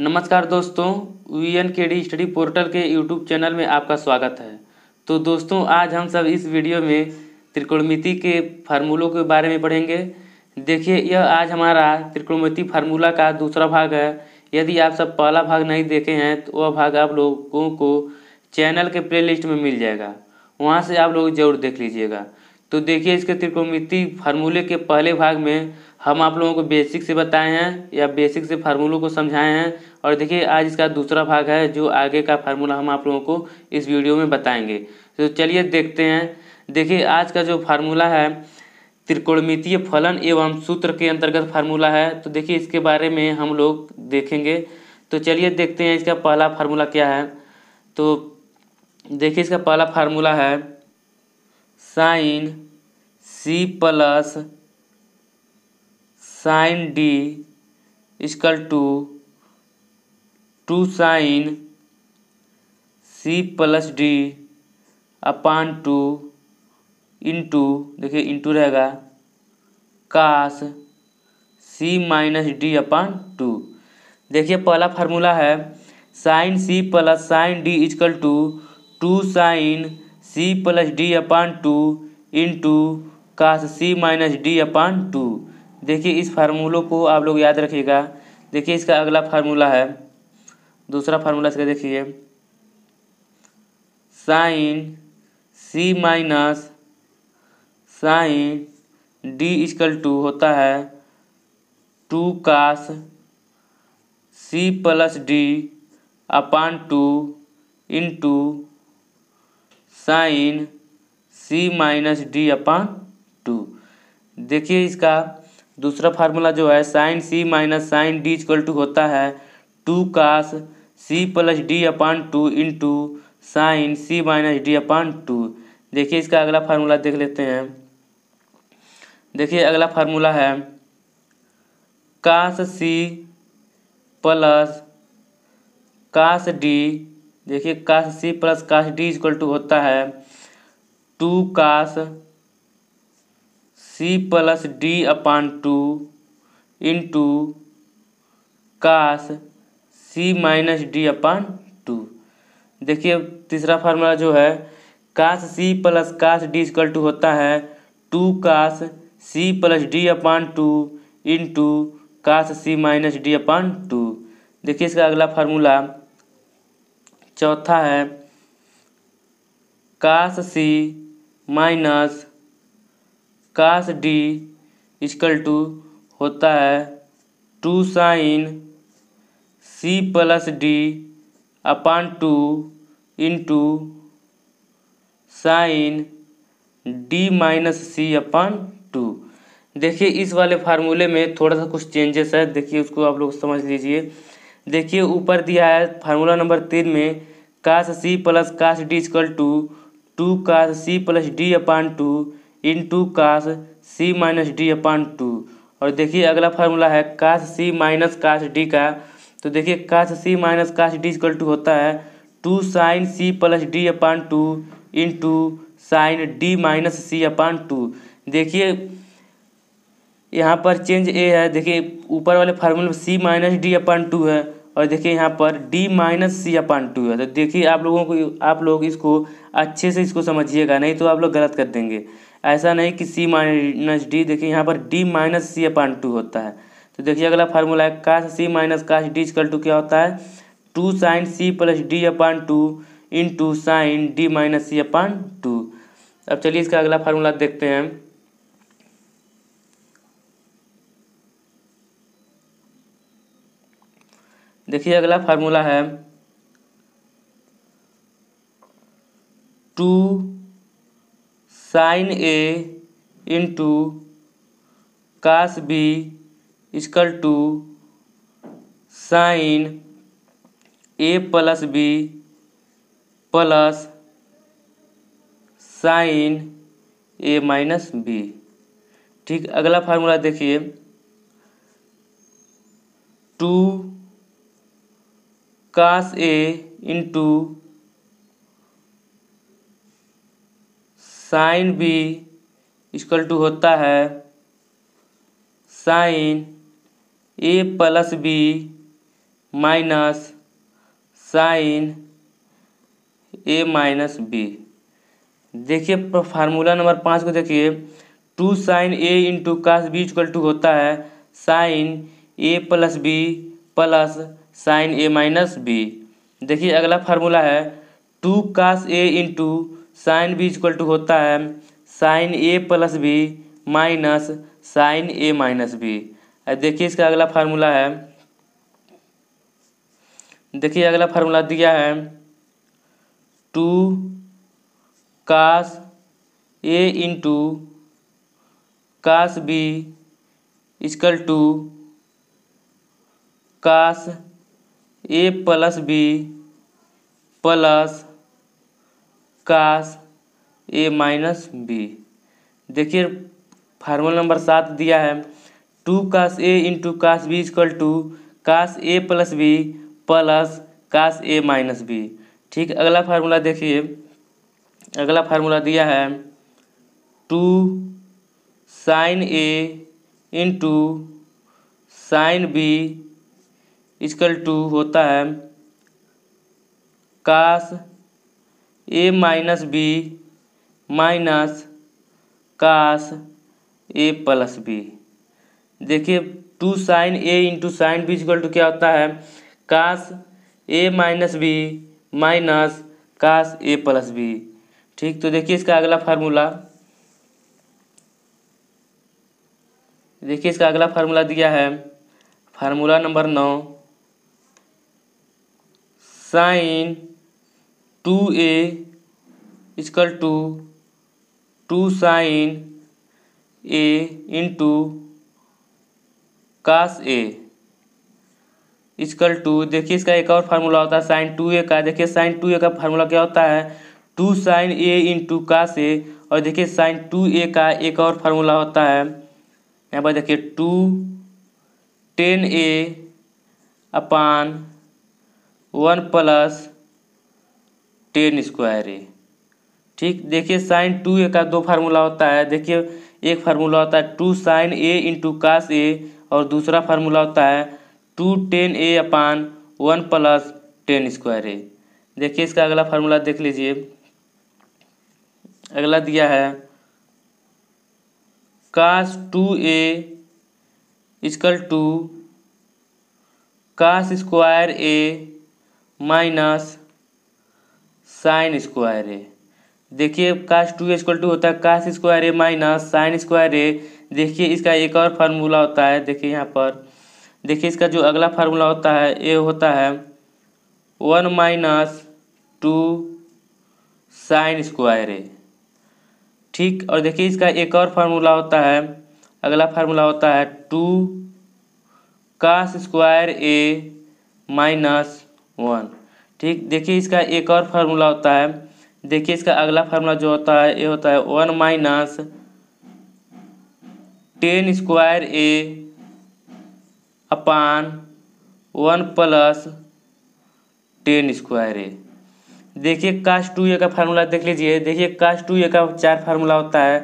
नमस्कार दोस्तों V N K D study portal के यूट्यूब चैनल में आपका स्वागत है तो दोस्तों आज हम सब इस वीडियो में त्रिकोणमिति के फार्मूलों के बारे में पढ़ेंगे देखिए यह आज हमारा त्रिकोणमिति फार्मूला का दूसरा भाग है यदि आप सब पहला भाग नहीं देखे हैं तो वह भाग आप लोगों को चैनल के प्ले में मिल जाएगा वहाँ से आप लोग जरूर देख लीजिएगा तो देखिए इसके त्रिकोणमिति फार्मूले के पहले भाग में हम आप लोगों को बेसिक से बताए हैं या बेसिक से फार्मूलों को समझाए हैं और देखिए आज इसका दूसरा भाग है जो आगे का फार्मूला हम आप लोगों को इस वीडियो में बताएंगे तो चलिए देखते हैं देखिए आज का जो फार्मूला है त्रिकोणमितीय फलन एवं सूत्र के अंतर्गत फार्मूला है तो देखिए इसके बारे में हम लोग देखेंगे तो चलिए देखते हैं इसका पहला फार्मूला क्या है तो देखिए इसका पहला फार्मूला है sine C plus sine D equal to two sine C plus D upon two into देखिए इंटू रहेगा cos C minus D upon two देखिए पहला फार्मूला है sine C plus sine D equal to two sine C plus D upon two into cos C minus D upon two देखिए इस फार्मूलों को आप लोग याद रखिएगा देखिए इसका अगला फार्मूला है दूसरा फार्मूला इसका देखिए sign C minus sign D equal to होता है two cos C plus D upon two into sine सी माइनस डी अपान टू देखिए इसका दूसरा फार्मूला जो है sine C minus sign D equal to होता है two cos C plus D upon two into sine सी minus D upon two देखिए इसका अगला फार्मूला देख लेते हैं देखिए अगला फार्मूला है कास सी प्लस कास डी देखिए cos C plus cos D equal to होता है two cos C plus D upon two into cos C minus D upon two देखिए तीसरा फार्मूला जो है cos C plus cos D equal to होता है two cos C plus D upon two into cos C minus D upon two देखिए इसका अगला formula चौथा है cos C minus cos D equal to होता है two sine C plus D upon two into sine D minus C upon two देखिए इस वाले फार्मूले में थोड़ा सा कुछ चेंजेस है देखिए उसको आप लोग समझ लीजिए देखिए ऊपर दिया है फार्मूला नंबर तीन में cos C plus cos D equal to two cos C plus D upon two into cos C minus D upon two और देखिए अगला फार्मूला है कास सी माइनस कास डी का तो देखिए cos C minus cos D equal to होता है two sine C plus D upon two into sine D minus C upon two देखिए यहाँ पर चेंज ए है देखिए ऊपर वाले फार्मूले में C minus D upon two है और देखिए यहाँ पर D minus C upon two है तो देखिए आप लोगों को आप लोग इसको अच्छे से इसको समझिएगा नहीं तो आप लोग गलत कर देंगे ऐसा नहीं कि सी माइनस डी देखिए यहाँ पर D minus C upon two होता है तो देखिए अगला फार्मूला है cos C minus cos D equal to क्या होता है two sine C plus D upon two into sine D minus C upon two अब चलिए इसका अगला फार्मूला देखते हैं देखिए अगला फार्मूला है two sine A into cos B equal to sine A plus B plus sine A minus B ठीक अगला फार्मूला देखिए two cos A into sine B equal to होता है sine A plus B minus sine A minus B देखिए formula number पाँच को देखिए two sine A into cos B equal to होता है sine A plus B plus sine A minus B देखिए अगला फार्मूला है two cos A into sine B equal to होता है sine A plus B minus sine A minus B देखिए इसका अगला फार्मूला है देखिए अगला फार्मूला दिया है two cos A into cos B equal to cos A plus B plus cos A minus B देखिए फार्मूला नंबर सात दिया है two cos A into cos B equal to cos A plus B plus cos A minus B ठीक अगला formula देखिए अगला formula दिया है two sine A into sine B equal to होता है cos A minus B minus cos A plus B देखिए two sine A into sine B equal to क्या होता है काश ए minus B minus cos A plus B ठीक तो देखिए इसका अगला फार्मूला देखिए इसका अगला फार्मूला दिया है फार्मूला नंबर नौ sine two A equal to two sine A into cos A equal to देखिए इसका एक और फार्मूला होता है साइन टू ए का देखिए साइन टू ए का फार्मूला क्या होता है two sine A into cos ए और देखिए साइन टू ए का एक और फार्मूला होता है यहाँ पर देखिए two tan A upon one plus tan square A ठीक देखिए साइन टू ए का दो फार्मूला होता है देखिए एक फार्मूला होता है two sine A into cos A और दूसरा फार्मूला होता है two tan A upon one plus tan square A देखिए इसका अगला फार्मूला देख लीजिए अगला दिया है cos two A equal to cos square A minus sine square A देखिए कास टू स्क्वल टू होता है cos square A minus sine square A देखिए इसका एक और फार्मूला होता है देखिए यहाँ पर देखिए इसका जो अगला फार्मूला होता है ए होता है one minus two sine square A ठीक और देखिए इसका एक और फार्मूला होता है अगला फार्मूला होता है two cos square A minus one ठीक देखिए इसका एक और फार्मूला होता है देखिए इसका अगला फार्मूला जो होता है ये होता है one minus tan square A upon one plus tan square A देखिए काश टू ए का फार्मूला देख लीजिए देखिए काश टू ए का चार फार्मूला होता है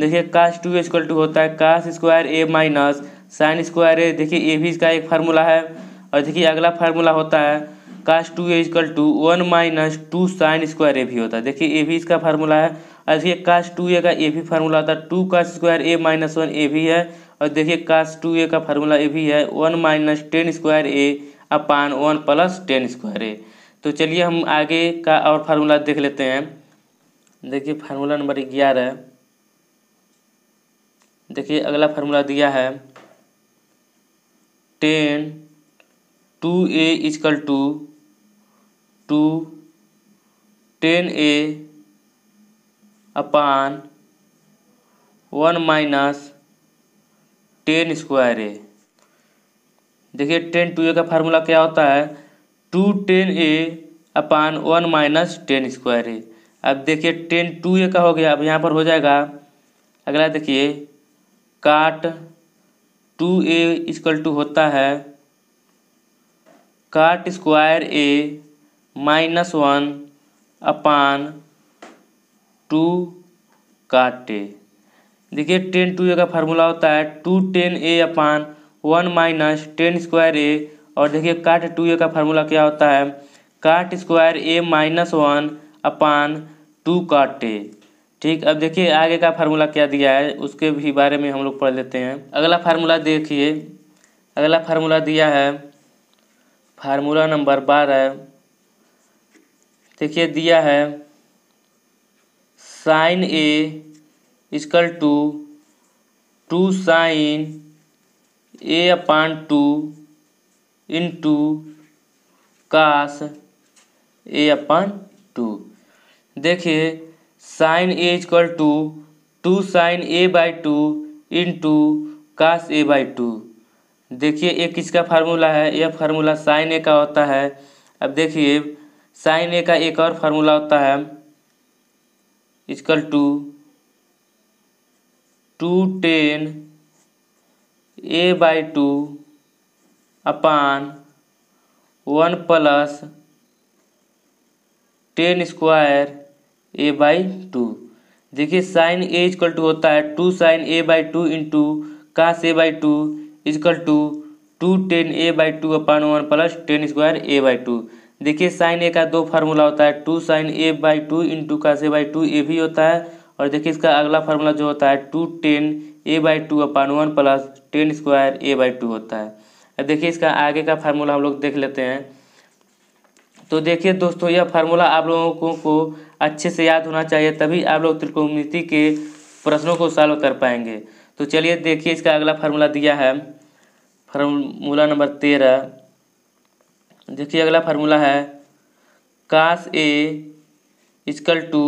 देखिए काश टू स्क्वल टू होता है cos square A minus sine square A देखिए ए भी इसका एक फार्मूला है और देखिए अगला फार्मूला होता है cos two A equal to one minus two sine square A भी होता है देखिए ए भी इसका फार्मूला है और देखिए काश टू ए का ए भी फार्मूला होता है two cos square A minus one ए भी है और देखिए काश टू ए का फार्मूला ए भी है one minus tan square A upon one plus tan square A तो चलिए हम आगे का और फार्मूला देख लेते हैं देखिए फार्मूला नंबर ग्यारह देखिए अगला फार्मूला दिया है tan two A equal to two tan A upon one minus tan square A देखिए टेन टू ए का फार्मूला क्या होता है two tan A upon one minus tan square A अब देखिए टेन टू ए का हो गया अब यहाँ पर हो जाएगा अगला देखिए काट टू ए इजकल टू होता है cot square A minus one upon two का टे देखिए टेन टू ए का फार्मूला होता है two tan A upon one minus tan square A और देखिए काट टू ए का फार्मूला क्या होता है cot square A minus one upon two cot A ठीक अब देखिए आगे का फार्मूला क्या दिया है उसके भी बारे में हम लोग पढ़ लेते हैं अगला फार्मूला देखिए अगला फार्मूला दिया है फार्मूला नंबर बारह देखिए दिया है sine A equal to two sine A upon two into cos A upon two देखिए sine A equal to two sine A by two into cos A by two देखिए ये किसका formula है यह formula sign A का होता है अब देखिए साइन ए का एक और फार्मूला होता है equal to two tan A by two upon one plus tan square A by two देखिए साइन ए इजकल टू होता है two sine A by two into cos A by two equal to two tan A by two upon one plus tan square A by two देखिए sine A का दो formula होता है two sine A by two into का से by two ए भी होता है और देखिए इसका अगला फार्मूला जो होता है two tan A by two upon one plus tan square A by two होता है देखिए इसका आगे का फार्मूला हम लोग देख लेते हैं तो देखिए दोस्तों यह फार्मूला आप लोगों को, को अच्छे से याद होना चाहिए तभी आप लोग त्रिकोणमिति के प्रश्नों को सॉल्व कर पाएंगे तो चलिए देखिए इसका अगला फार्मूला दिया है फार्मूला नंबर तेरह देखिए अगला फार्मूला है cos A equal to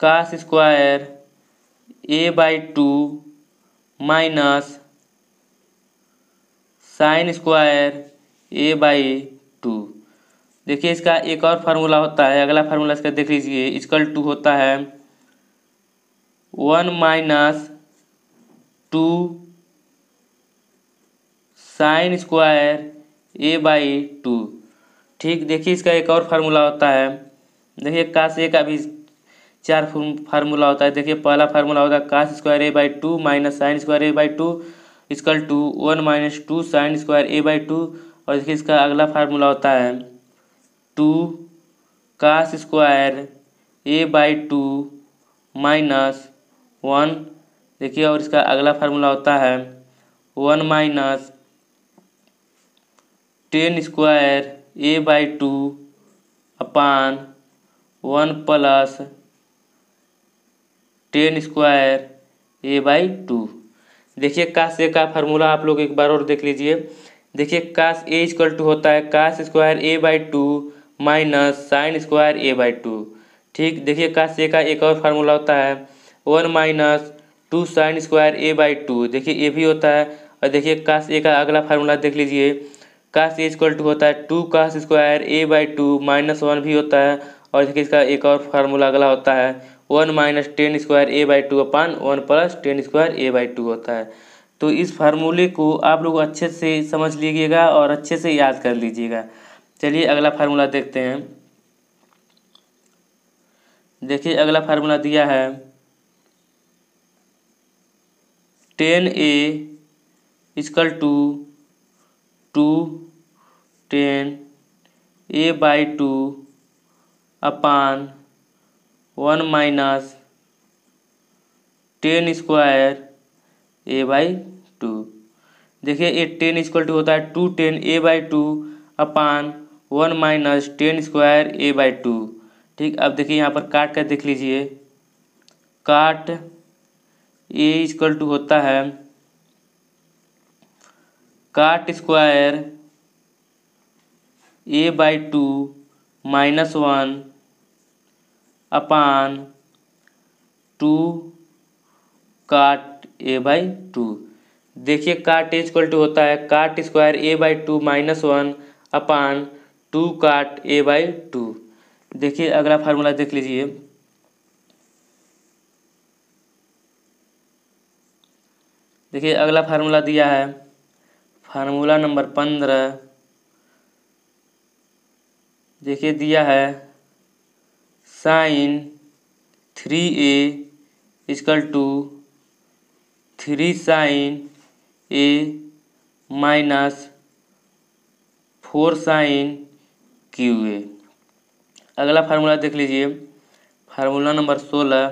cos square A by two minus sine square A by two देखिए इसका एक और फार्मूला होता है अगला फार्मूला इसका देख लीजिए इजकल टू होता है one minus two sine square A by two ठीक देखिए इसका एक और फार्मूला होता है देखिए काश ए का भी चार फार्मूला होता है देखिए पहला फार्मूला होता है cos square A by two minus sine square A by two equal to one minus two sine square A by two और देखिए इसका अगला फार्मूला होता है two cos square A by two minus one देखिए और इसका अगला फार्मूला होता है one minus tan square A by two upon one plus tan square A by two देखिए काश ए का फार्मूला आप लोग एक बार और देख लीजिए देखिए काश ए इजक्ल टू होता है cos square A by two minus sine square A by two ठीक देखिए काश ए का एक और फार्मूला होता है one minus two sine square A by two देखिए ए भी होता है और देखिए काश ए का अगला फार्मूला देख लीजिए काश ए इक्वल टू होता है two cos square A by two minus one भी होता है और देखिए इसका एक और फार्मूला अगला होता है one minus tan square A by two upon one plus tan square A by two होता है तो इस फार्मूले को आप लोग अच्छे से समझ लीजिएगा और अच्छे से याद कर लीजिएगा चलिए अगला फार्मूला देखते हैं देखिए अगला फार्मूला दिया है tan A equal to two tan A by two upon one minus tan square A by two देखिए ये टेन इक्वल टू होता है two tan A by two upon one minus tan square A by two ठीक अब देखिए यहाँ पर काट कर देख लीजिए काट ए इक्वल टू होता है cot square A by two minus one upon two cot A by two देखिए काट एज क्वालिटी होता है cot square A by two minus one upon two cot A by two देखिए अगला फार्मूला देख लीजिए देखिए अगला फार्मूला दिया है फार्मूला नंबर पंद्रह देखिए दिया है sine three A equal to three sine A minus four sine cube A अगला फार्मूला देख लीजिए फार्मूला नंबर सोलह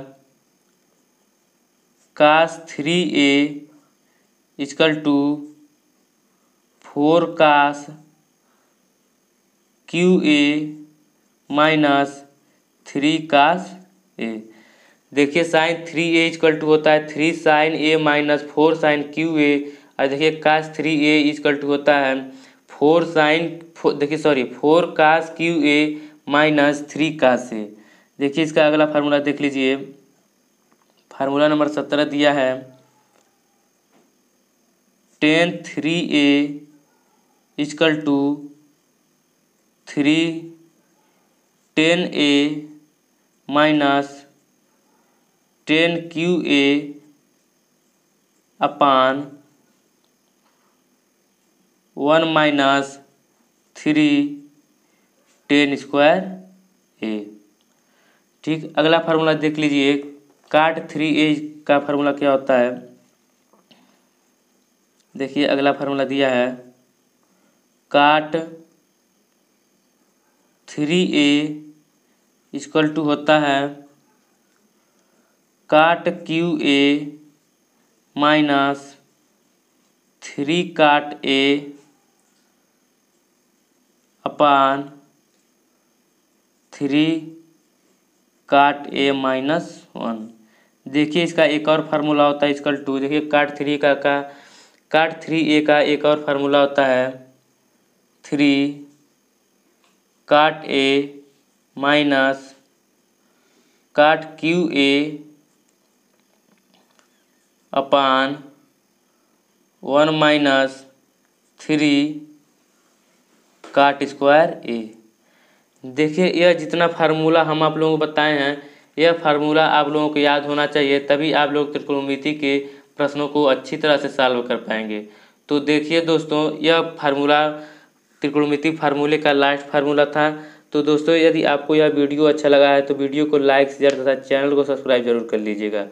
cos three A equal to four cos cube A minus three cos A देखिए sine three A equal to होता है three sine A minus four sine cube A और देखिए cos three A equal to होता है four sine four, देखिए sorry four cos cube A minus three cos A देखिए इसका अगला फार्मूला देख लीजिए फार्मूला नंबर सत्रह दिया है ten three A equal to three ten A minus ten Q A upon one minus three ten square A ठीक अगला फार्मूला देख लीजिए काट थ्री ए का फार्मूला क्या होता है देखिए अगला फार्मूला दिया है काट थ्री ए इक्वल टू होता है काट cube A minus three cot A upon three cot A minus one देखिए इसका एक और फार्मूला होता है इसकल टू देखिए काट थ्री का का काट थ्री ए का एक और फार्मूला होता है three cot A minus cot cube A upon one minus three cot square A देखिए यह जितना फार्मूला हम आप लोगों को बताए हैं यह फार्मूला आप लोगों को याद होना चाहिए तभी आप लोग त्रिकोणमिति के प्रश्नों को अच्छी तरह से सॉल्व कर पाएंगे तो देखिए दोस्तों यह फार्मूला त्रिकोणमिति फार्मूले का लास्ट फार्मूला था तो दोस्तों यदि आपको यह वीडियो अच्छा लगा है तो वीडियो को लाइक शेयर तथा चैनल को सब्सक्राइब जरूर कर लीजिएगा